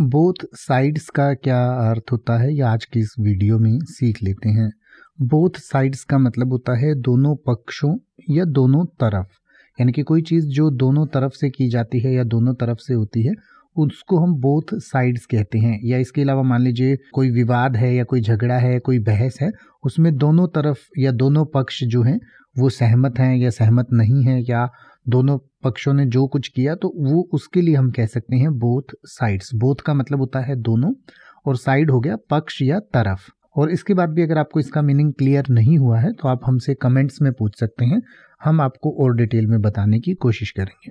both sides का क्या अर्थ होता है ये आज की इस वीडियो में सीख लेते हैं बोथ साइड्स का मतलब होता है दोनों पक्षों या दोनों तरफ यानी कि कोई चीज़ जो दोनों तरफ से की जाती है या दोनों तरफ से होती है उसको हम बोथ साइड्स कहते हैं या इसके अलावा मान लीजिए कोई विवाद है या कोई झगड़ा है कोई बहस है उसमें दोनों तरफ या दोनों पक्ष जो हैं वो सहमत हैं या सहमत नहीं हैं या दोनों पक्षों ने जो कुछ किया तो वो उसके लिए हम कह सकते हैं बोथ साइड्स बोथ का मतलब होता है दोनों और साइड हो गया पक्ष या तरफ और इसके बाद भी अगर आपको इसका मीनिंग क्लियर नहीं हुआ है तो आप हमसे कमेंट्स में पूछ सकते हैं हम आपको और डिटेल में बताने की कोशिश करेंगे